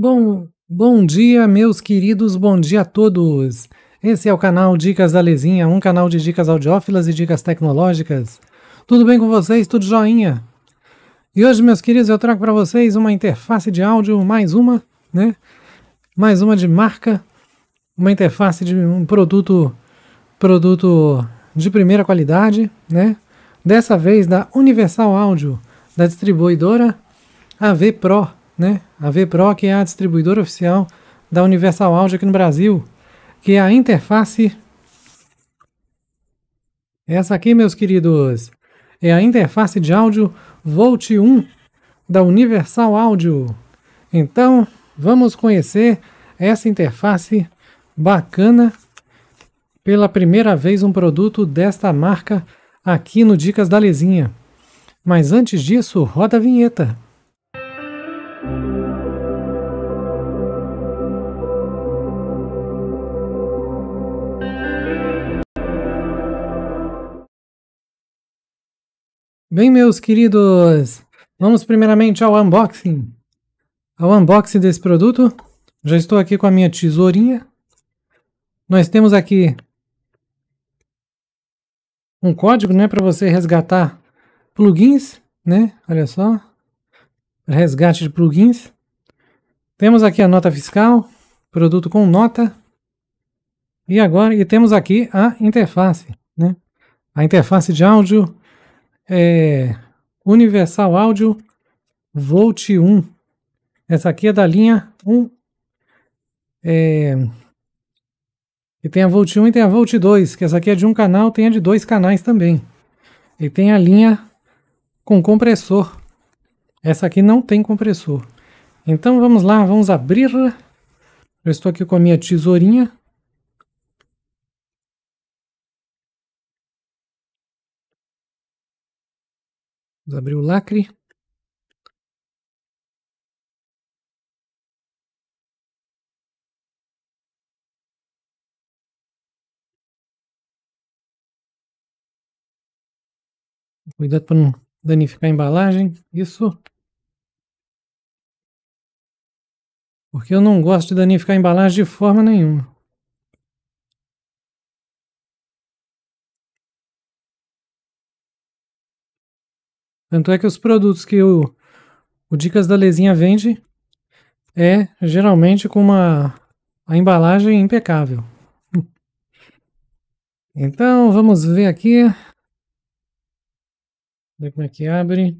Bom, bom dia, meus queridos, bom dia a todos. Esse é o canal Dicas da Lezinha, um canal de dicas audiófilas e dicas tecnológicas. Tudo bem com vocês? Tudo joinha? E hoje, meus queridos, eu trago para vocês uma interface de áudio, mais uma, né? Mais uma de marca, uma interface de um produto produto de primeira qualidade, né? Dessa vez da Universal Áudio, da distribuidora AV Pro né? A VPROC é a distribuidora oficial da Universal Audio aqui no Brasil, que é a interface. Essa aqui, meus queridos, é a interface de áudio Volt 1 da Universal Audio. Então, vamos conhecer essa interface bacana. Pela primeira vez, um produto desta marca aqui no Dicas da Lezinha. Mas antes disso, roda a vinheta. Bem, meus queridos, vamos primeiramente ao unboxing. Ao unboxing desse produto, já estou aqui com a minha tesourinha. Nós temos aqui um código, né, para você resgatar plugins, né? Olha só, resgate de plugins. Temos aqui a nota fiscal, produto com nota. E agora, e temos aqui a interface, né? A interface de áudio é, Universal Áudio Volt 1. Essa aqui é da linha 1. É, e tem a Volt 1 e tem a Volt 2, que essa aqui é de um canal, tem a de dois canais também. E tem a linha com compressor. Essa aqui não tem compressor. Então vamos lá, vamos abrir. Eu estou aqui com a minha tesourinha. Vamos abrir o lacre. Cuidado para não danificar a embalagem. Isso. Porque eu não gosto de danificar a embalagem de forma nenhuma. Tanto é que os produtos que o, o Dicas da Lesinha vende é geralmente com uma a embalagem impecável. Então vamos ver aqui. Ver como é que abre.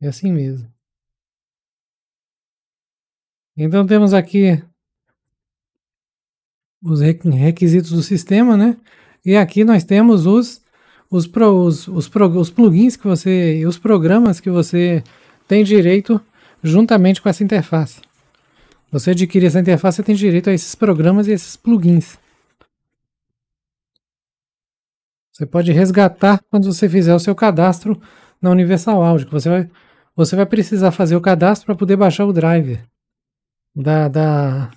É assim mesmo. Então temos aqui os requisitos do sistema, né? E aqui nós temos os os, pro, os, os, pro, os plugins que você, e os programas que você tem direito juntamente com essa interface. Você adquire essa interface, você tem direito a esses programas e esses plugins. Você pode resgatar quando você fizer o seu cadastro na Universal Audio. Você vai, você vai precisar fazer o cadastro para poder baixar o driver da, da,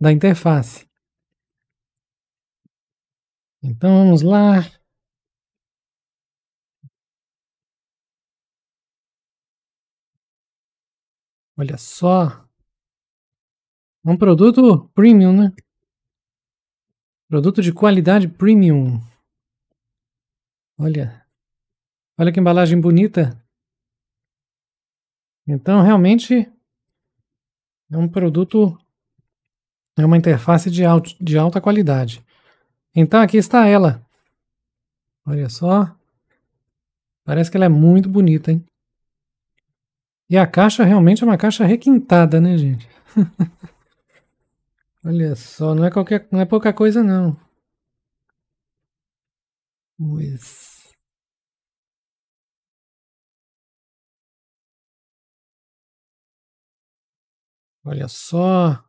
da interface. Então vamos lá. Olha só. É um produto premium, né? Produto de qualidade premium. Olha. Olha que embalagem bonita. Então, realmente é um produto é uma interface de, alto, de alta qualidade. Então aqui está ela. Olha só. Parece que ela é muito bonita, hein? E a caixa realmente é uma caixa requintada, né, gente? Olha só, não é qualquer, não é pouca coisa não. Pois. Olha só,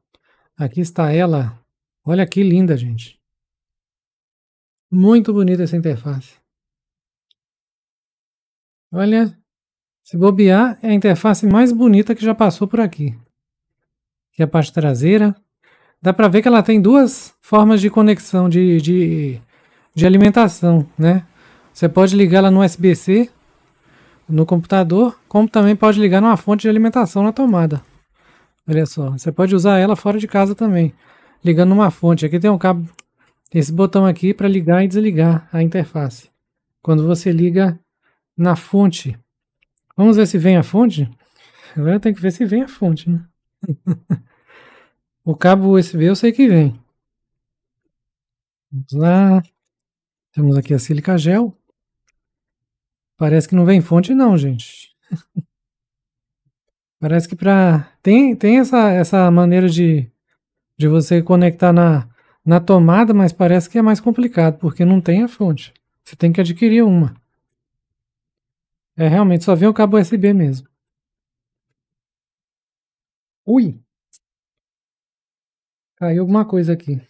aqui está ela. Olha que linda, gente. Muito bonita essa interface. Olha, se bobear, é a interface mais bonita que já passou por aqui. Aqui a parte traseira. Dá para ver que ela tem duas formas de conexão, de, de, de alimentação, né? Você pode ligar ela no USB-C, no computador, como também pode ligar numa fonte de alimentação na tomada. Olha só, você pode usar ela fora de casa também, ligando numa fonte. Aqui tem um cabo esse botão aqui é para ligar e desligar a interface. Quando você liga na fonte. Vamos ver se vem a fonte? Agora tem que ver se vem a fonte, né? o cabo USB eu sei que vem. Vamos lá. Temos aqui a silica gel. Parece que não vem fonte não, gente. Parece que para tem tem essa essa maneira de de você conectar na na tomada, mas parece que é mais complicado, porque não tem a fonte. Você tem que adquirir uma. É realmente só vem o cabo USB mesmo. Ui! Caiu alguma coisa aqui.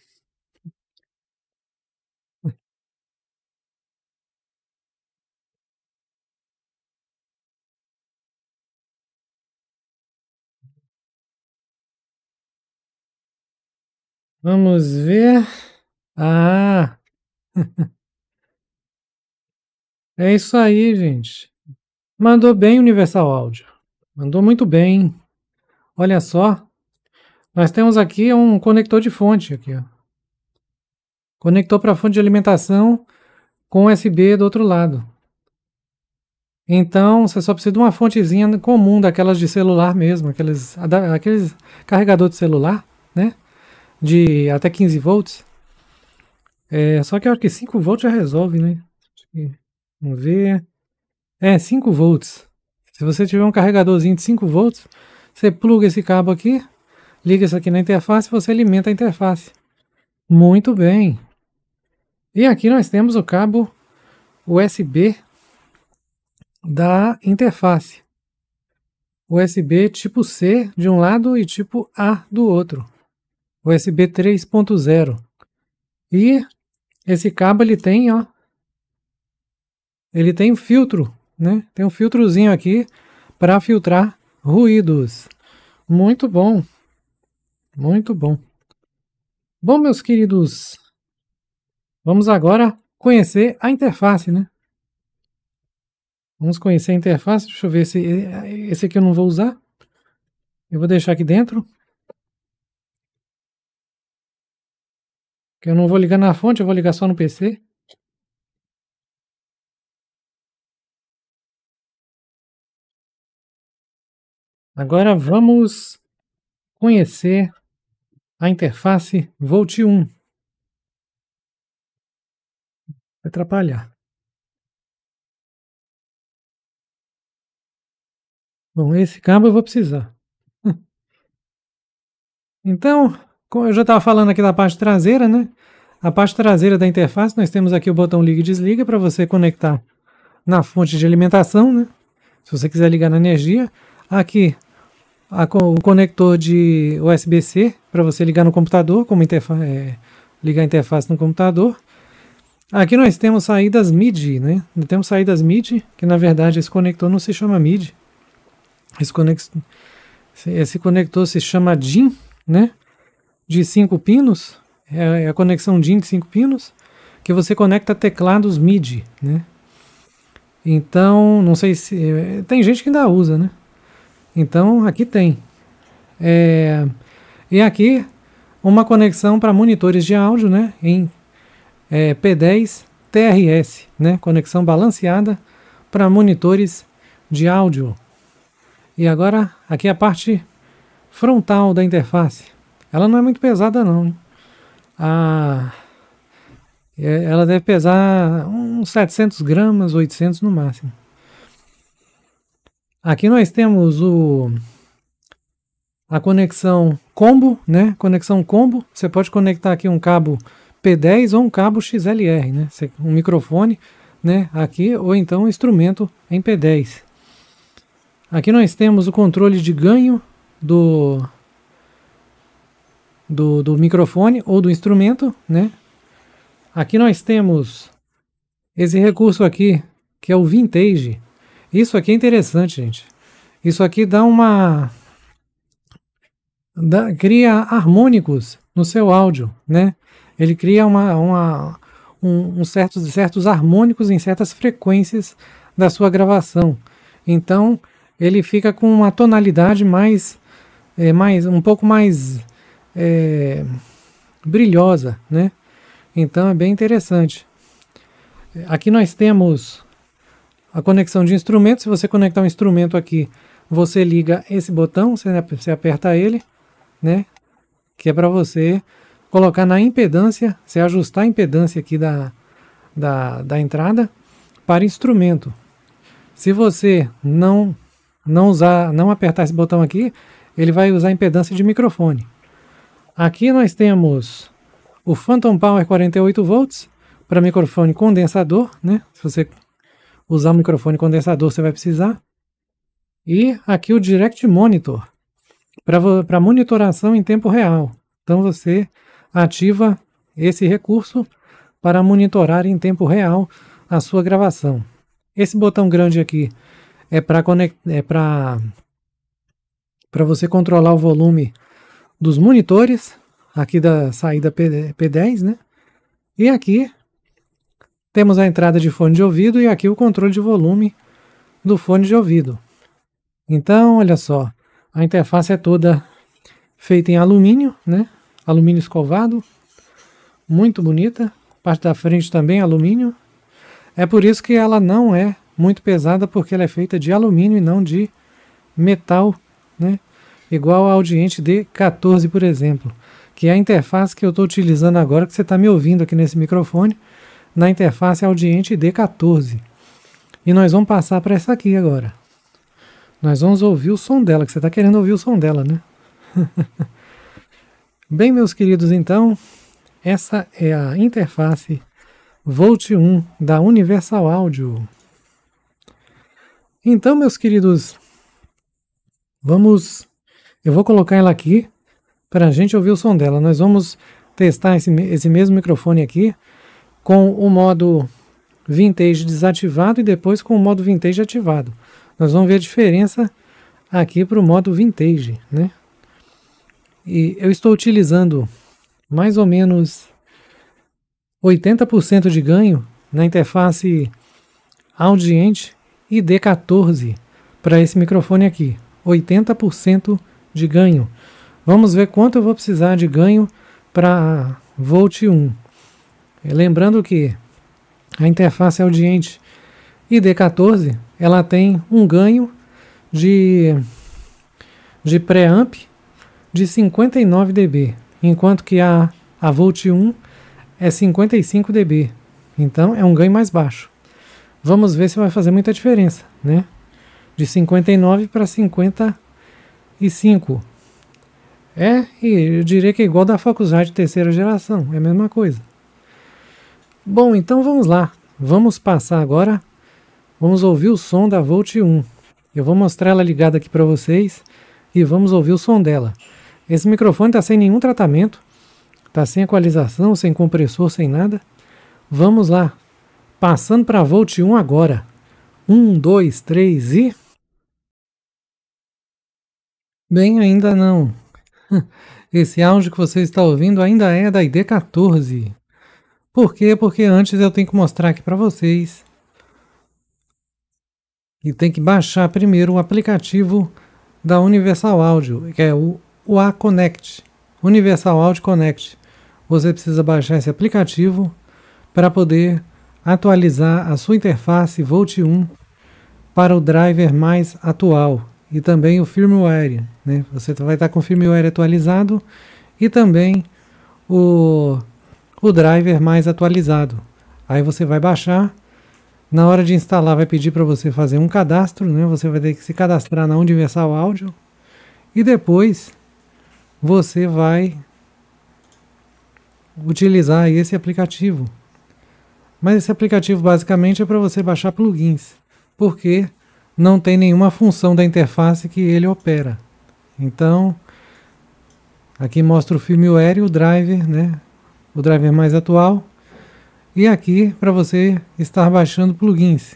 Vamos ver. Ah! é isso aí, gente. Mandou bem Universal Áudio. Mandou muito bem. Olha só. Nós temos aqui um conector de fonte aqui, ó. Conector para fonte de alimentação com USB do outro lado. Então, você só precisa de uma fontezinha comum, daquelas de celular mesmo, aqueles, aqueles carregador de celular, né? de até 15 volts. É, só que eu acho que 5 volts já resolve, né? Vamos ver. É, 5 volts. Se você tiver um carregadorzinho de 5 volts, você pluga esse cabo aqui, liga isso aqui na interface e você alimenta a interface. Muito bem. E aqui nós temos o cabo USB da interface. USB tipo C de um lado e tipo A do outro. USB 3.0. E esse cabo ele tem, ó, ele tem filtro, né? Tem um filtrozinho aqui para filtrar ruídos. Muito bom. Muito bom. Bom, meus queridos, vamos agora conhecer a interface, né? Vamos conhecer a interface. Deixa eu ver se eh, esse aqui eu não vou usar. Eu vou deixar aqui dentro. Eu não vou ligar na fonte, eu vou ligar só no PC. Agora vamos conhecer a interface Volt 1. Vai atrapalhar. Bom, esse cabo eu vou precisar. Então, como eu já estava falando aqui da parte traseira, né? A parte traseira da interface, nós temos aqui o botão liga e desliga para você conectar na fonte de alimentação, né? Se você quiser ligar na energia. Aqui, a, o conector de USB-C para você ligar no computador, como é, ligar a interface no computador. Aqui nós temos saídas MIDI, né? Nós temos saídas MIDI, que na verdade esse conector não se chama MIDI. Esse, esse conector se chama DIN, né? De 5 pinos. É, é a conexão DIN de 5 pinos, que você conecta teclados MIDI, né? Então, não sei se... É, tem gente que ainda usa, né? Então, aqui tem. É, e aqui, uma conexão para monitores de áudio, né? Em é, P10 TRS, né? Conexão balanceada para monitores de áudio. E agora, aqui é a parte frontal da interface. Ela não é muito pesada, não. Hein? a ah, é, ela deve pesar uns 700 gramas, 800 no máximo. Aqui nós temos o a conexão combo, né? Conexão combo. Você pode conectar aqui um cabo P10 ou um cabo XLR, né? Um microfone, né? Aqui ou então um instrumento em P10. Aqui nós temos o controle de ganho do do, do microfone ou do instrumento, né? Aqui nós temos esse recurso aqui, que é o Vintage. Isso aqui é interessante, gente. Isso aqui dá uma... Dá, cria harmônicos no seu áudio, né? Ele cria uma, uma, um, um certos, certos harmônicos em certas frequências da sua gravação. Então, ele fica com uma tonalidade mais... É, mais um pouco mais é, brilhosa, né? Então é bem interessante. Aqui nós temos a conexão de instrumentos. Se você conectar um instrumento aqui, você liga esse botão, você aperta ele, né? Que é para você colocar na impedância, você ajustar a impedância aqui da, da, da entrada para instrumento. Se você não, não usar, não apertar esse botão aqui, ele vai usar a impedância de microfone. Aqui nós temos o Phantom Power 48 volts para microfone condensador, né? Se você usar um microfone condensador, você vai precisar. E aqui o Direct Monitor para monitoração em tempo real. Então você ativa esse recurso para monitorar em tempo real a sua gravação. Esse botão grande aqui é para é para você controlar o volume dos monitores, aqui da saída P10, né? E aqui temos a entrada de fone de ouvido e aqui o controle de volume do fone de ouvido. Então, olha só, a interface é toda feita em alumínio, né? Alumínio escovado, muito bonita. Parte da frente também é alumínio. É por isso que ela não é muito pesada, porque ela é feita de alumínio e não de metal, né? igual ao audiente D14, por exemplo, que é a interface que eu estou utilizando agora, que você está me ouvindo aqui nesse microfone, na interface audiente D14. E nós vamos passar para essa aqui agora. Nós vamos ouvir o som dela, que você está querendo ouvir o som dela, né? Bem, meus queridos, então, essa é a interface Volt 1 da Universal Audio. Então, meus queridos, vamos eu vou colocar ela aqui para a gente ouvir o som dela. Nós vamos testar esse, esse mesmo microfone aqui com o modo vintage desativado e depois com o modo vintage ativado. Nós vamos ver a diferença aqui para o modo vintage, né? E eu estou utilizando mais ou menos 80% de ganho na interface Audient ID14 para esse microfone aqui. 80% de ganho. Vamos ver quanto eu vou precisar de ganho para Volt 1. lembrando que a interface é Audiente ID14 ela tem um ganho de, de preamp de 59 dB, enquanto que a, a Volt 1 é 55 dB. Então é um ganho mais baixo. Vamos ver se vai fazer muita diferença, né? De 59 para 50 e 5. É, e eu diria que é igual da Focusrite terceira geração, é a mesma coisa. Bom, então vamos lá. Vamos passar agora, vamos ouvir o som da Volt 1. Eu vou mostrar ela ligada aqui para vocês e vamos ouvir o som dela. Esse microfone está sem nenhum tratamento, está sem equalização, sem compressor, sem nada. Vamos lá, passando para a Volt 1 agora. 1, 2, 3 e... Bem, ainda não. Esse áudio que você está ouvindo ainda é da ID14. Por quê? Porque antes eu tenho que mostrar aqui para vocês. E tem que baixar primeiro o aplicativo da Universal Audio, que é o UA Connect. Universal Audio Connect. Você precisa baixar esse aplicativo para poder atualizar a sua interface Volt 1 para o driver mais atual, e também o firmware. Né? Você vai estar com o firmware atualizado e também o, o driver mais atualizado. Aí você vai baixar. Na hora de instalar, vai pedir para você fazer um cadastro. Né? Você vai ter que se cadastrar na Universal Audio. E depois você vai utilizar esse aplicativo. Mas esse aplicativo basicamente é para você baixar plugins. Porque não tem nenhuma função da interface que ele opera. Então, aqui mostra o firmware e o driver, né? o driver mais atual. E aqui para você estar baixando plugins.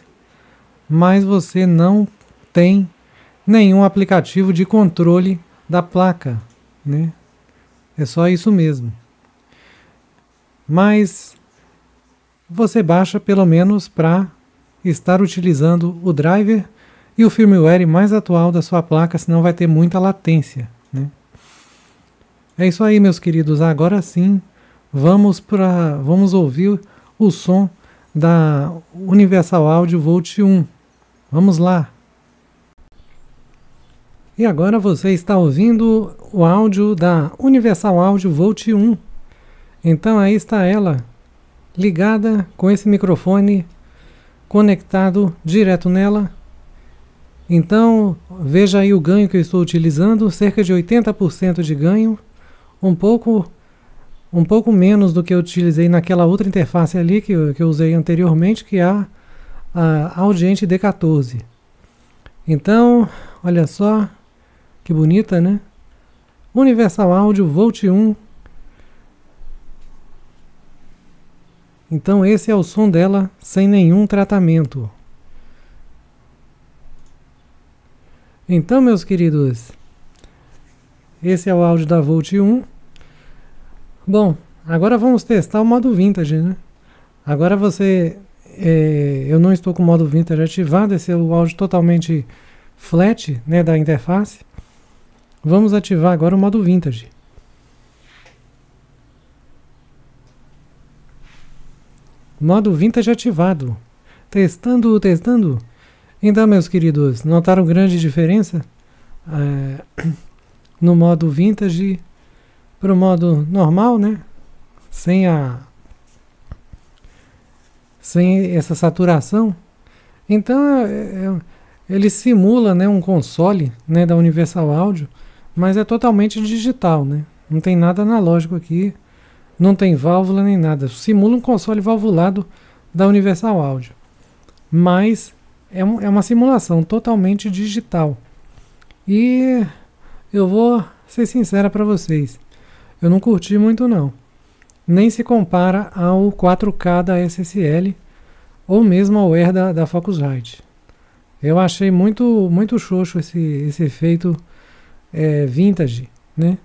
Mas você não tem nenhum aplicativo de controle da placa. Né? É só isso mesmo. Mas você baixa pelo menos para estar utilizando o driver e o firmware mais atual da sua placa, senão vai ter muita latência. Né? É isso aí, meus queridos. Agora sim, vamos para vamos ouvir o som da Universal Audio Volt 1. Vamos lá. E agora você está ouvindo o áudio da Universal Audio Volt 1. Então aí está ela, ligada com esse microfone conectado direto nela então, veja aí o ganho que eu estou utilizando, cerca de 80% de ganho, um pouco, um pouco menos do que eu utilizei naquela outra interface ali que eu, que eu usei anteriormente, que é a, a Audient D14. Então, olha só, que bonita, né? Universal Audio Volt 1. Então esse é o som dela sem nenhum tratamento. Então, meus queridos, esse é o áudio da Volt 1. Bom, agora vamos testar o modo Vintage, né? Agora você... É, eu não estou com o modo Vintage ativado, esse é o áudio totalmente flat, né, da interface. Vamos ativar agora o modo Vintage. Modo Vintage ativado. Testando, testando. Então, meus queridos, notaram grande diferença é, no modo vintage para o modo normal, né? Sem a sem essa saturação. Então, é, é, ele simula, né, um console, né, da Universal Audio, mas é totalmente digital, né? Não tem nada analógico aqui, não tem válvula nem nada. Simula um console valvulado da Universal Audio. Mas é, um, é uma simulação totalmente digital. E eu vou ser sincera para vocês, eu não curti muito não. Nem se compara ao 4K da SSL ou mesmo ao Air da, da Focusrite. Eu achei muito muito xoxo esse, esse efeito é, vintage, né?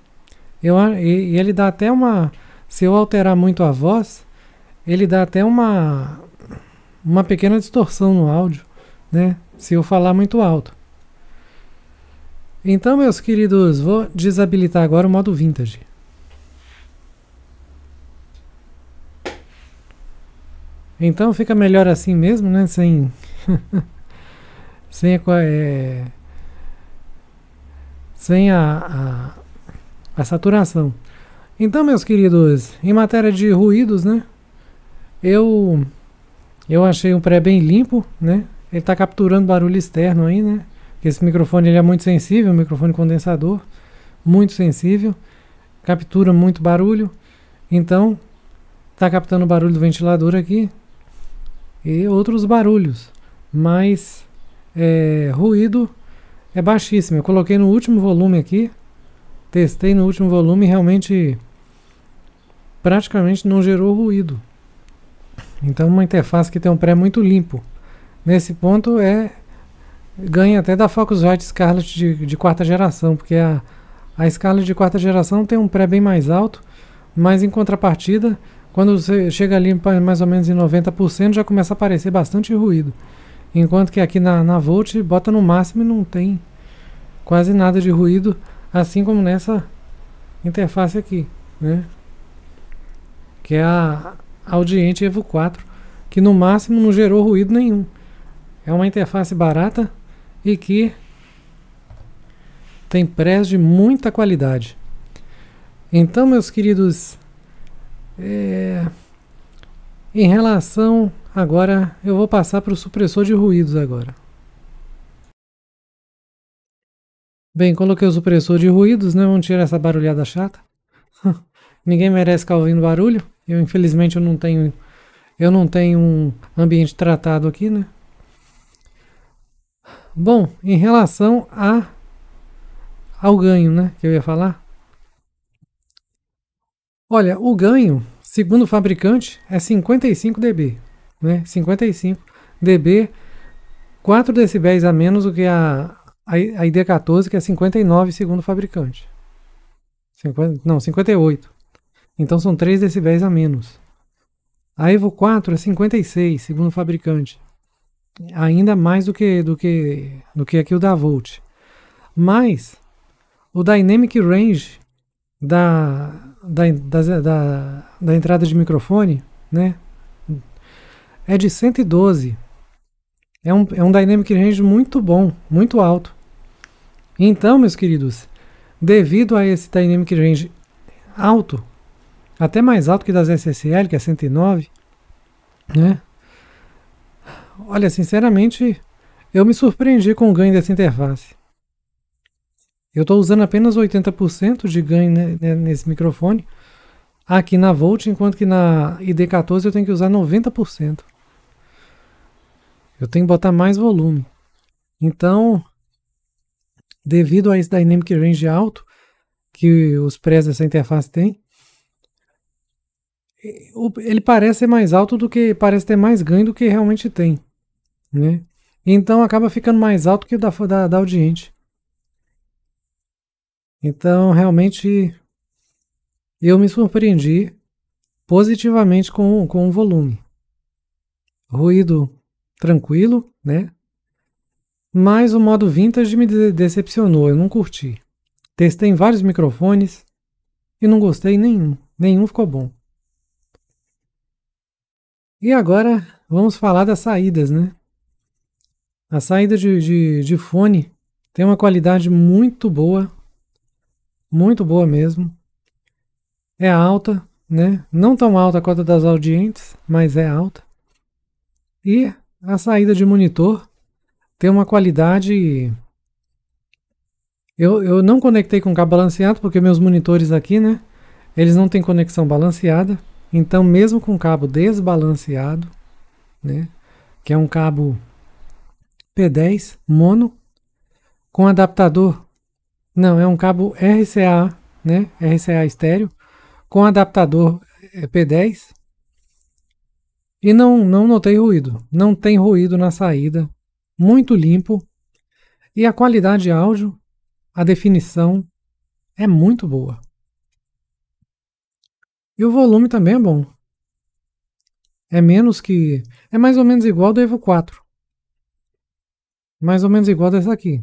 Eu, e, e ele dá até uma... Se eu alterar muito a voz, ele dá até uma, uma pequena distorção no áudio né? Se eu falar muito alto. Então, meus queridos, vou desabilitar agora o modo vintage. Então fica melhor assim mesmo, né? Sem. sem a, é, sem a, a, a saturação. Então, meus queridos, em matéria de ruídos, né? Eu, eu achei um pré bem limpo, né? Ele está capturando barulho externo aí, né? Porque esse microfone ele é muito sensível, um microfone condensador, muito sensível, captura muito barulho. Então, está captando o barulho do ventilador aqui e outros barulhos, mas é, ruído é baixíssimo. Eu coloquei no último volume aqui, testei no último volume e realmente praticamente não gerou ruído. Então, uma interface que tem um pré muito limpo nesse ponto é ganha até da Focusrite Scarlett de, de quarta geração, porque a, a Scarlett de quarta geração tem um pré bem mais alto, mas em contrapartida, quando você chega ali mais ou menos em 90%, já começa a aparecer bastante ruído. Enquanto que aqui na, na Volt, bota no máximo e não tem quase nada de ruído, assim como nessa interface aqui, né? Que é a Audient Evo 4, que no máximo não gerou ruído nenhum. É uma interface barata e que tem press de muita qualidade. Então, meus queridos, é... em relação agora, eu vou passar para o supressor de ruídos agora. Bem, coloquei o supressor de ruídos, né? Vamos tirar essa barulhada chata. Ninguém merece ficar ouvindo barulho. Eu infelizmente eu não tenho eu não tenho um ambiente tratado aqui, né? Bom, em relação a ao ganho, né, que eu ia falar. Olha, o ganho, segundo o fabricante, é 55 dB, né? 55 dB, 4 decibéis a menos do que a, a, ID14, que é 59 segundo o fabricante. 50, não, 58. Então são 3 decibéis a menos. A Evo 4 é 56, segundo o fabricante ainda mais do que do que do que aqui o da Volt. Mas o dynamic range da da, da, da, da entrada de microfone, né, é de 112. É um, é um dynamic range muito bom, muito alto. Então, meus queridos, devido a esse dynamic range alto, até mais alto que das SSL, que é 109, né? Olha, sinceramente, eu me surpreendi com o ganho dessa interface. Eu estou usando apenas 80% de ganho né, nesse microfone aqui na Volt, enquanto que na ID14 eu tenho que usar 90%. Eu tenho que botar mais volume. Então, devido a esse Dynamic Range alto que os prés dessa interface tem, ele parece ser mais alto do que parece ter mais ganho do que realmente tem. Né? Então acaba ficando mais alto que o da, da, da audiente. Então realmente eu me surpreendi positivamente com, com o volume. Ruído tranquilo, né? Mas o modo vintage me decepcionou, eu não curti. Testei vários microfones e não gostei nenhum, nenhum ficou bom. E agora vamos falar das saídas, né? A saída de, de, de fone tem uma qualidade muito boa, muito boa mesmo. É alta, né? Não tão alta quanto a das audientes, mas é alta. E a saída de monitor tem uma qualidade. Eu, eu não conectei com cabo balanceado porque meus monitores aqui, né? Eles não têm conexão balanceada. Então, mesmo com cabo desbalanceado, né? Que é um cabo P10 mono com adaptador. Não, é um cabo RCA, né? RCA estéreo com adaptador é, P10. E não, não notei ruído. Não tem ruído na saída. Muito limpo. E a qualidade de áudio, a definição é muito boa. E o volume também é bom. É menos que. É mais ou menos igual do Evo 4 mais ou menos igual dessa aqui.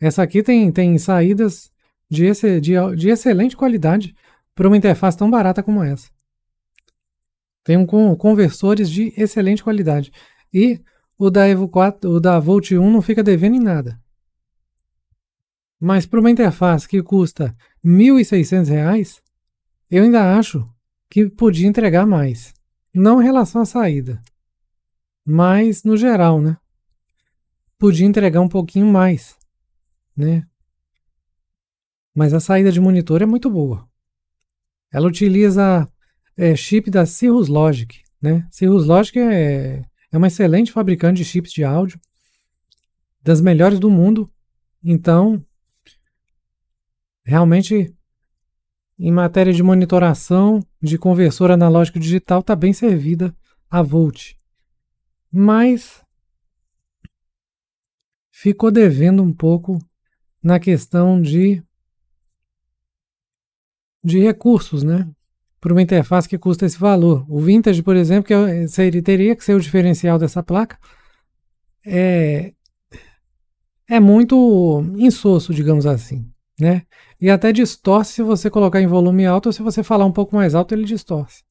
Essa aqui tem, tem saídas de, esse, de, de excelente qualidade para uma interface tão barata como essa. Tem um com, conversores de excelente qualidade. E o da Evo 4, o da Volt 1 não fica devendo em nada. Mas para uma interface que custa R$ 1.600, eu ainda acho que podia entregar mais. Não em relação à saída, mas no geral, né? podia entregar um pouquinho mais, né? Mas a saída de monitor é muito boa. Ela utiliza é, chip da Cirrus Logic, né? Cirrus Logic é, é uma excelente fabricante de chips de áudio, das melhores do mundo. Então, realmente, em matéria de monitoração de conversor analógico digital, está bem servida a Volt. Mas ficou devendo um pouco na questão de, de recursos, né? Para uma interface que custa esse valor. O Vintage, por exemplo, que é seria, teria que ser o diferencial dessa placa, é, é muito insosso, digamos assim. Né? E até distorce se você colocar em volume alto ou se você falar um pouco mais alto, ele distorce.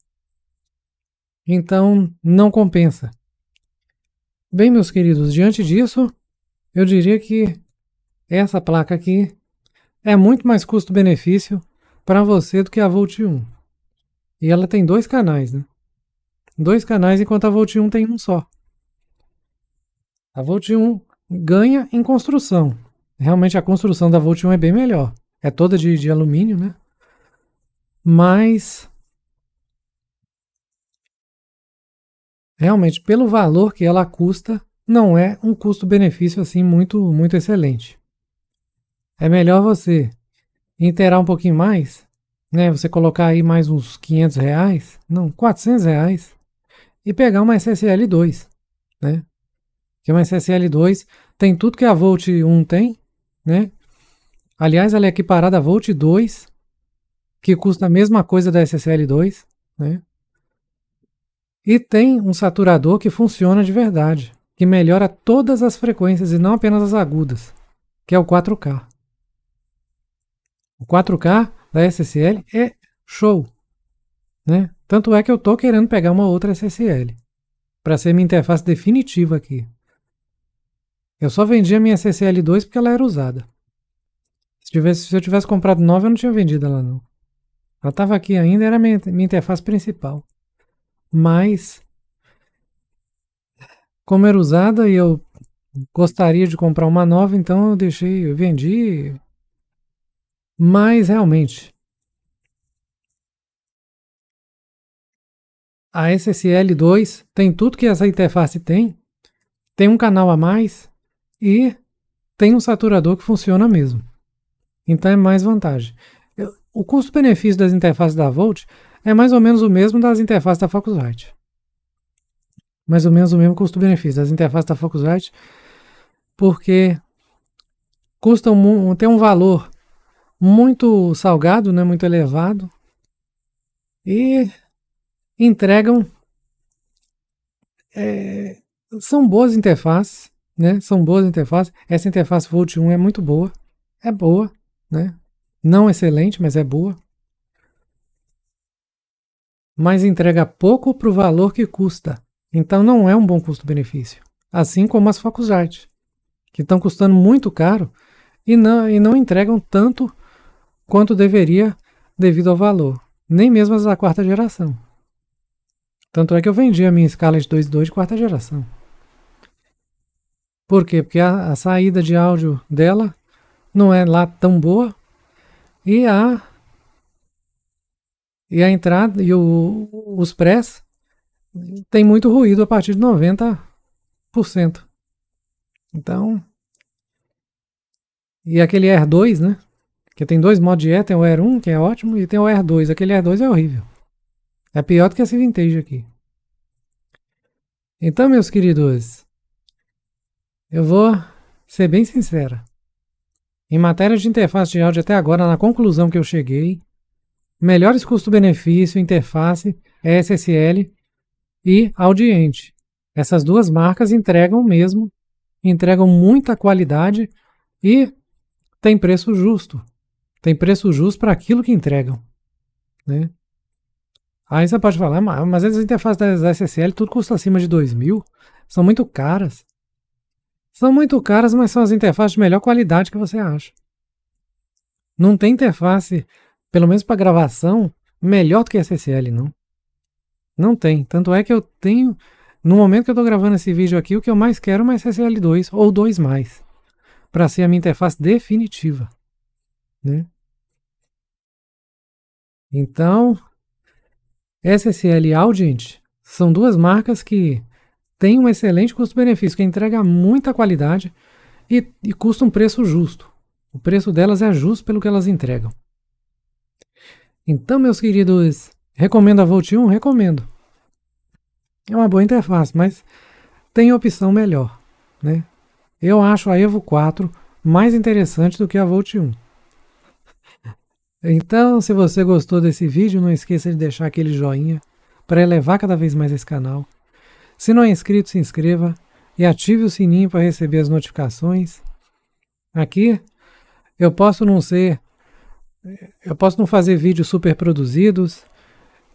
Então, não compensa. Bem, meus queridos, diante disso, eu diria que essa placa aqui é muito mais custo-benefício para você do que a Volt 1. E ela tem dois canais, né? Dois canais, enquanto a Volt 1 tem um só. A Volt 1 ganha em construção. Realmente a construção da Volt 1 é bem melhor. É toda de, de alumínio, né? Mas realmente pelo valor que ela custa, não é um custo-benefício assim muito, muito excelente. É melhor você inteirar um pouquinho mais, né? Você colocar aí mais uns 500 reais, não, 400 reais, e pegar uma SSL2, né? Que uma SSL2 tem tudo que a Volt 1 tem, né? Aliás, ela é equiparada à Volt 2, que custa a mesma coisa da SSL2, né? E tem um saturador que funciona de verdade que melhora todas as frequências e não apenas as agudas, que é o 4K. O 4K da SSL é show, né? Tanto é que eu estou querendo pegar uma outra SSL para ser minha interface definitiva aqui. Eu só vendi a minha SSL 2 porque ela era usada. Se, tivesse, se eu tivesse comprado nova, eu não tinha vendido ela não. Ela estava aqui ainda, era minha, minha interface principal. Mas como era usada e eu gostaria de comprar uma nova, então eu deixei, eu vendi. Mas realmente a SSL2 tem tudo que essa interface tem, tem um canal a mais e tem um saturador que funciona mesmo. Então é mais vantagem. O custo-benefício das interfaces da Volt é mais ou menos o mesmo das interfaces da Focusrite mais ou menos o mesmo custo-benefício das interfaces da Focusrite, porque custam tem um valor muito salgado, né, muito elevado, e entregam é, são boas interfaces, né? São boas interfaces. Essa interface Volt 1 é muito boa, é boa, né? Não excelente, mas é boa. Mas entrega pouco para o valor que custa. Então não é um bom custo-benefício. Assim como as Focus que estão custando muito caro e não, e não entregam tanto quanto deveria devido ao valor, nem mesmo as da quarta geração. Tanto é que eu vendi a minha escala de 2.2 de quarta geração. Por quê? Porque a, a, saída de áudio dela não é lá tão boa e a e a entrada e o, os press tem muito ruído a partir de 90%. Então. E aquele R 2, né? Que tem dois modos de E, tem o R 1, que é ótimo, e tem o R 2. Aquele R 2 é horrível. É pior do que esse vintage aqui. Então, meus queridos, eu vou ser bem sincera. Em matéria de interface de áudio até agora, na conclusão que eu cheguei, melhores custo-benefício, interface, é SSL e Audiente. Essas duas marcas entregam mesmo, entregam muita qualidade e tem preço justo. Tem preço justo para aquilo que entregam. Né? Aí você pode falar, mas as interfaces das SSL tudo custa acima de 2 mil, são muito caras. São muito caras, mas são as interfaces de melhor qualidade que você acha. Não tem interface, pelo menos para gravação, melhor do que SSL, não. Não tem. Tanto é que eu tenho. No momento que eu estou gravando esse vídeo aqui, o que eu mais quero é uma SSL2 ou 2 mais. Para ser a minha interface definitiva. Né? Então, SSL e Audient são duas marcas que têm um excelente custo-benefício, que entrega muita qualidade e, e custa um preço justo. O preço delas é justo pelo que elas entregam. Então, meus queridos Recomendo a Volt 1? Recomendo. É uma boa interface, mas tem opção melhor. Né? Eu acho a Evo 4 mais interessante do que a Volt 1. Então, se você gostou desse vídeo, não esqueça de deixar aquele joinha para elevar cada vez mais esse canal. Se não é inscrito, se inscreva e ative o sininho para receber as notificações. Aqui eu posso não ser eu posso não fazer vídeos super produzidos,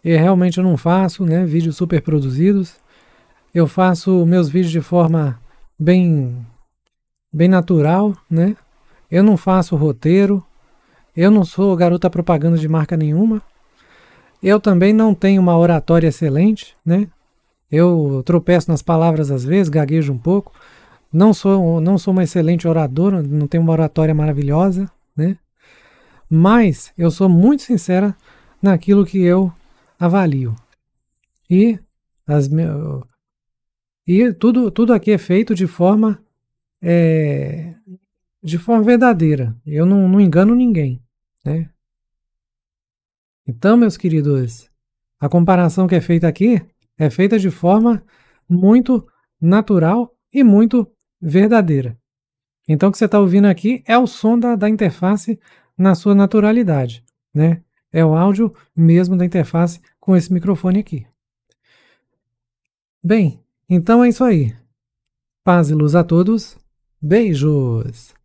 e realmente eu não faço né, vídeos super produzidos. Eu faço meus vídeos de forma bem, bem natural, né? Eu não faço roteiro. Eu não sou garota propaganda de marca nenhuma. Eu também não tenho uma oratória excelente, né? Eu tropeço nas palavras às vezes, gaguejo um pouco. Não sou, não sou uma excelente oradora, não tenho uma oratória maravilhosa, né? Mas eu sou muito sincera naquilo que eu avalio. E, as, e tudo, tudo aqui é feito de forma, é, de forma verdadeira. Eu não, não engano ninguém. Né? Então, meus queridos, a comparação que é feita aqui é feita de forma muito natural e muito verdadeira. Então, o que você está ouvindo aqui é o som da, da interface na sua naturalidade, né? É o áudio mesmo da interface com esse microfone aqui. Bem, então é isso aí. Paz e luz a todos. Beijos!